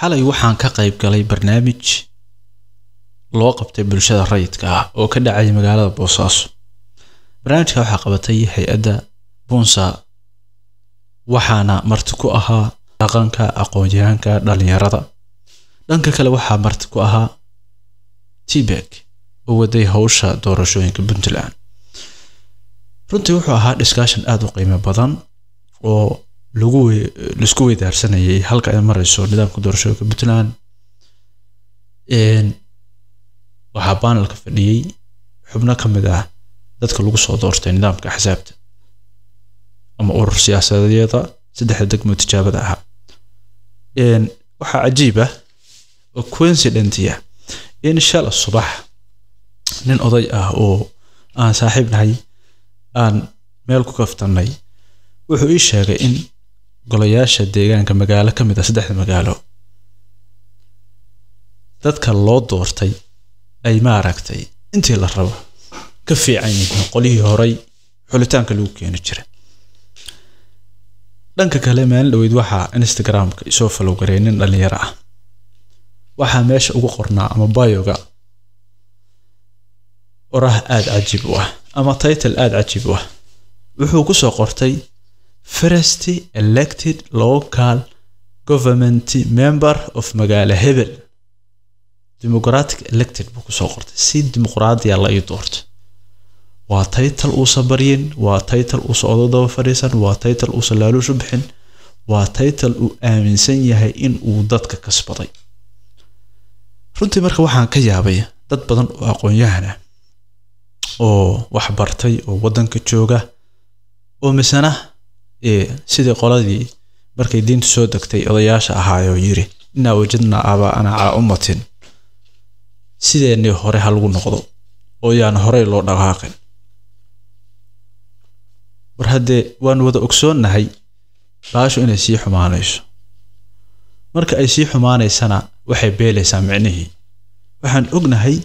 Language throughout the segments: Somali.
xalay waxaan ka qayb galay barnaamij loo qabtay bulshada rayidka ah oo ka dhacay magaalada boosaaso barnaamijka waxaa qabatay hay-adda buunsa waxaana marti ku ahaa dhaqanka aqoon-yahanka dhalinyarada dhanka kale waxaa marti ku ahaa tibek oo waday howsha doorashooyinka puntland runtii wuxuu ahaa discussion aada u qiimo badan oo laisku weydaarsanayay halka ay marayso nidaamka doorashooyinka puntland waxaa baanelka fadhiyey xubno ka mid ah dadka lagu soo doortay nidaamka xisaabta ama urur siyaasadeeda saddexda degmo tijaabada ahaa waxaa cajiib ah oo coincidentya in shala subax nin oday ah oo aan saaxiib nahay aan meel ku kaftanay wuxuu ii sheegay in golayaasha deegaanka magaalo ka mid ah saddexda magaalo dadka loo doortay ay maaragtay intii la rabo ka fiican yihiin qolihii horay xulitaanka lagu keeni jiray dhanka kale maalin dhaweyd waxaa instagramka isoo falowgareeyay nin dhallinyaro ah waxaa meesha ugu qornaa ama bayoga oraah aada cajiib u ah ama title aada cajiib u ah wuxuu ku soo qortay first elected local government member of magaala hebel democratic elected buu kusoo qortay si dimuqraadiya la ii doorto waa taytal uusa baryin waa taytal uusa ododaba fadhiisan waa taytal uusa laaluushu bixin waa taytal uu aaminsan yahay in uu dadka kasbaday runtii marka waxaan ka yaabay dad badan oo aqoon-yahana oo wax bartay oo waddanka jooga oo misana sidii qoladii markay diintu soo degtay odayaasha ahaayoo yiri inaa wajadnaa aabaa'ana calaa ummatin sideennii hore ha lagu noqdo oo yaan horey loo dhaqaaqin war haddee waan wada ogsoonnahay baashu inay sii xumaanayso marka ay sii xumaanaysana waxay beelaysaa micnihii waxaan ognahay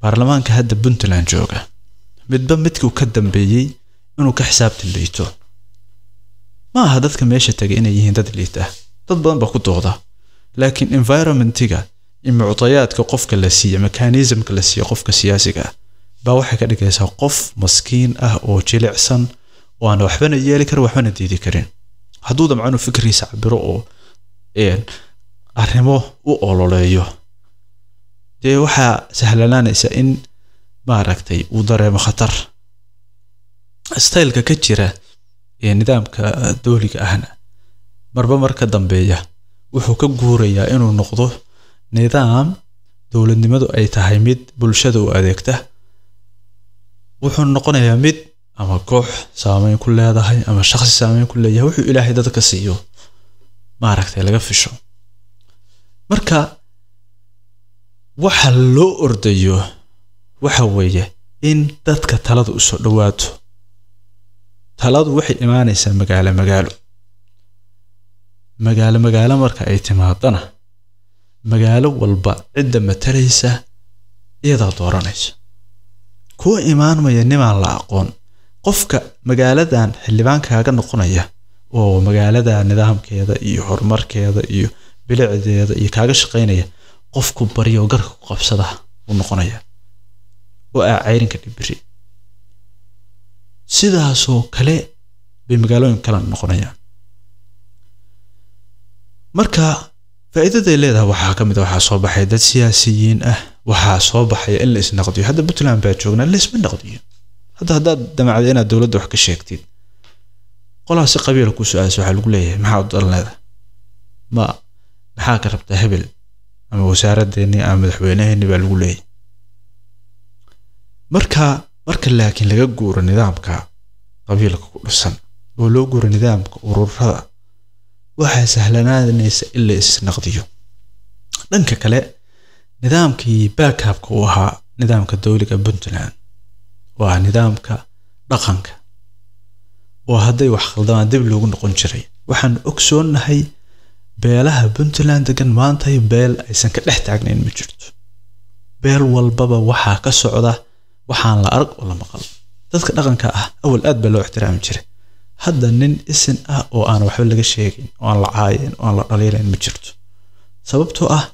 baarlamaanka hadda puntland jooga midba midkuu ka dambeeyey inuu ka xisaabtan bayto ma aha dadka meesha tegay inay yihiin dad liita dad badan baa ku dooda laakiin environmentiga iyo mucdayaadka qofka la siiya mekanismka la siiya qofka siyaasiga ah baa waxay ka dhigaysaa qof maskiin ah oo jilicsan oo aan waxbana yeeli karin waxbana diidi karin hadduu damcanu fikriisa cabiro oo arrimo u ololeeyo dee waxaa sahlanaanaysa in maaragtay uu dareemo khatar staylka ka jira nidaamka dowliga ahna marba marka dambeeya wuxuu ka guurayaa inuu noqdo nidaam dowladnimadu ay tahay mid bulshada u adeegta wuxuu noqonayaa mid ama koox saameyn ku leedahay ama shaqsi saameyn ku leeyahay wuxuu ilaahay dadka siiyo maaragtay laga fisho marka waxa loo ordayo waxa weeye in dadka talada usoo dhawaato taladu waxay imaanaysaa magaalo magaalo magaalo magaalo marka ay timaadana magaalo walba cidda matalaysa iyadaa dooranaysa kuwa imaanmaya nimaan la aqoon qofka magaaladan xildhibaankaaga noqonaya oo magaalada nidaamkeeda iyo horumarkeeda iyo bilicdeeda iyo kaaga shaqaynaya qofku baryo garka ku qabsada u noqonaya oo ah cayrinka dhibiri sidaasoo kale bay magaalooyin kala noqonayaan marka faa'iidaday leedahay waxaa ka mid a ah, waxaa soo baxay dad siyaasiyiin ah waxaa soo baxaya in la isnaqdiyo hadda puntland baa joognaa laisma naqdiyo hadda haddaad damacday inaad dowladda wax ka sheegtid qolaa si qabiila ku su-aasa waxaa lagu leeyahay maxaa u dalneeda ma maxaa ka rabtaa hebel ama wasaaraddeennii ama madaxweynaheennii baa lagu leeyahay marka marka laakiin laga guuro nidaamka qabiilka ku dhisan oo loo guuro nidaamka ururada waxaa sahlanaanaysa in la isnaqdiyo dhanka kale nidaamkii baakaabka uu ahaa nidaamka dowliga puntland waa nidaamka dhaqanka oo hadday wax khaldamaan dib loogu noqon jiray waxaan ogsoonnahay beelaha puntland degan maantay beel aysan ka dhex taagnayn ma jirto beel walbaba waxaa ka socda waxaan la arag oo la maqal dadka dhaqanka ah awal aad baa loo ixtiraami jiray hadda nin isin ah oo aan waxba laga sheegin oo aan la caayeen oo aan la dhaliilayn ma jirto sababtoo ah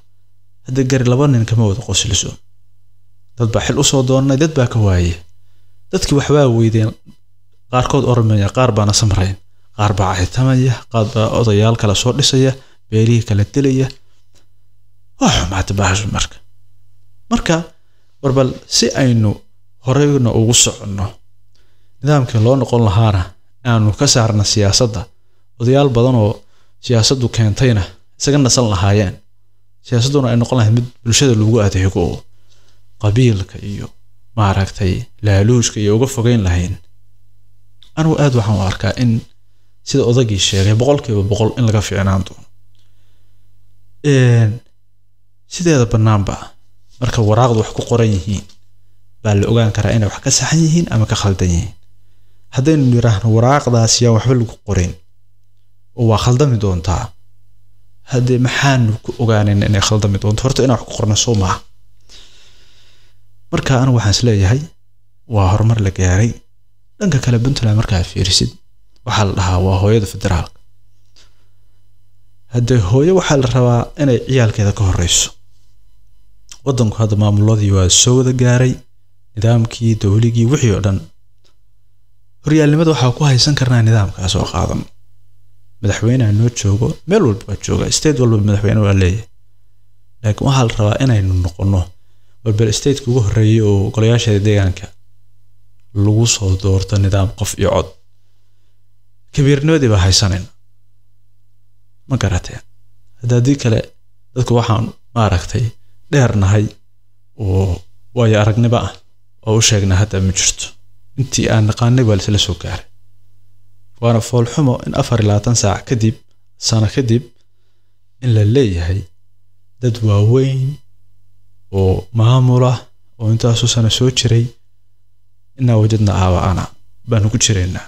hadda gari laba nin kama wada qosliso dad baa xil usoo doonnay dad baa ka waaye dadkii waxbaa weydeen qaarkood oramaya qaar baana samrayn qaar baa caxitamaya qaar baa odayaal kale soo dhisaya beelihii kala dilaya waa xumaata baahashu marka marka war si aynu horeyna ugu soconno nidaamkii loo noqon lahaana aanu ka saarna siyaasadda odayaal badan oo siyaasaddu keentayna isaga nasan lahaayeen siyaasadduna ay noqon lahayd mid bulshada lagu adeego oo qabiilka iyo maaragtay laaluushka iyo uga fogeyn lahayn anugu aada waxaan u arkaa in sida odagii sheegay boqolkiiba boqol in laga fiicnaan doono sideeda bannaanba marka waraaqdu wax ku qoran yihiin baa la ogaan karaa inay wax ka saxan yihiin ama ka khaldan yihiin haddaynu nidhaahno waraaqdaas yaan waxba lagu qorin oo waa khaldami doontaa haddee maxaanu ku ogaanayna inay khaldami doonto horta inaan wax ku qorno soo maaha marka anigu waxaan isleeyahay waa horumar la gaaray dhanka kale puntland markaa fiirisid waxaa la dhahaa waa hooyada federaalka haddee hooyo waxaa la rabaa inay ciyaalkeeda ka horeyso waddanku hadda maamuladii waa soo wada gaaray nidaamkii dowligii wixii oo dhan horyaalnimada waxaa ku haysan karnaa nidaamkaa soo qaadan madaxweyneha noo joogo meel walba waa jooga state walba madaxweyne waa leeyahay laakiin waxaa la rabaa inaynu noqono balbel stateka ugu horreeyay oo golayaasheeda deegaanka lagu soo doorto nidaam qof iyo cod kabiirnimadii baa ma garateen hadda kale dadku waxaan maaragtay dheernahay oo waayo aragnimo ah oo u sheegna hadda ma jirto intii aan naqaanay baa laisla soo gaaray waana foolxumo in afar iyo labaatan saac kadib sano kadib in la leeyahay dad waaweyn oo maamula ah, oo intaasu sano soo jiray inaa wajadna aaba-ana baanu ku jiraynaa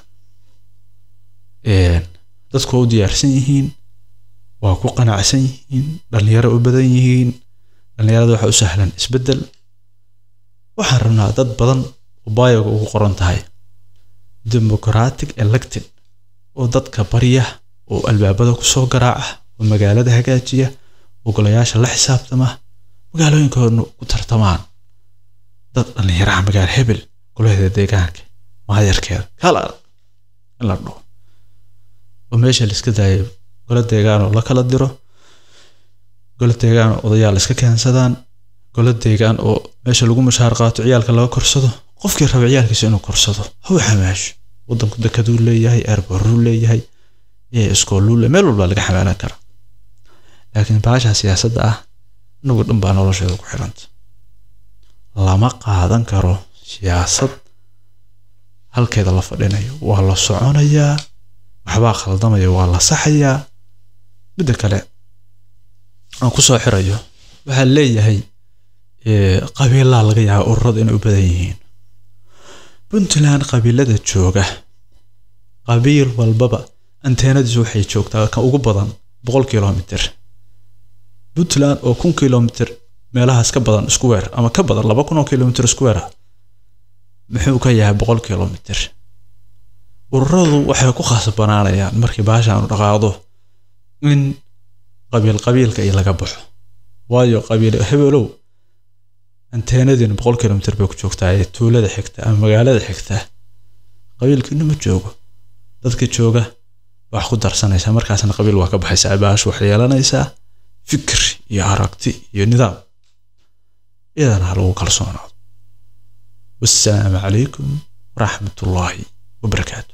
dadku u diyaarsan yihiin waa ku qanacsan yihiin dhallinyaro u badan yihiin dhallinyarada waxa u sahlan isbeddel waxaan rabnaa dad badan oo baayoga ugu qoran tahay democratic electin oo dadka barya oo albaabada kusoo garaaca oo magaalada hagaajiya oo golayaasha la xisaabtama magaalooyinkoodna ku tartamaan dad dhallinyaraha magaalo hebel golaheeda deegaanka maayarkeeda kala in la dhaho oo meesha laiska daayo golo deegaan oo la kala diro golo deegaan odayaa odayaal iska keensadaan golo deegaan oo meesha lagu mushaar qaato ciyaalka laga korsado qofkii raba ciyaalkiisa inuu korsado ha u xamaasho waddanku dekaduu leeyahay erboruu leeyahay iskooluu le meel walbaa laga xamaalan karaa laakiin baasha siyaasadda ah inagu dhan baa nolosheeda ku xiranta lama qaadan karo siyaasad halkeeda la fadhinayo waa la soconayaa waxbaa khaldamaya waa la saxayaa midda kale aan ku soo xirayo waxaa leeyahay qabiilaa laga yaabaa ururada inay u badan yihiin puntland qabiilada jooga qabiil walbaba anteenadiisu waxay joogtaa ka ugu badan boqol kilomitr puntland oo kun kilomitr meelahaas ka badan square ama ka badan laba kun oo kilomiter square muxuu ka yahay boqol kilomitr ururadu waxay ku khaasbanaanayaan markii baasha aanu dhaqaaqdo in qabiil qabiilka i laga baxo waayo qabiil hebelow anteenadiina boqol kilomitr bay ku joogtaa ee tuulada xigta ama magaalada xigta qabiilkiina ma joogo dadka jooga baa wax ku darsanaysaa markaasna qabiil waa ka baxaysaa baashu waxay yeelanaysaa fikir iyo aragti iyo nidaam iyadana ha lagu kalsoonaado wassalaamu calaykum waraxmat ullaahi wabarakaatu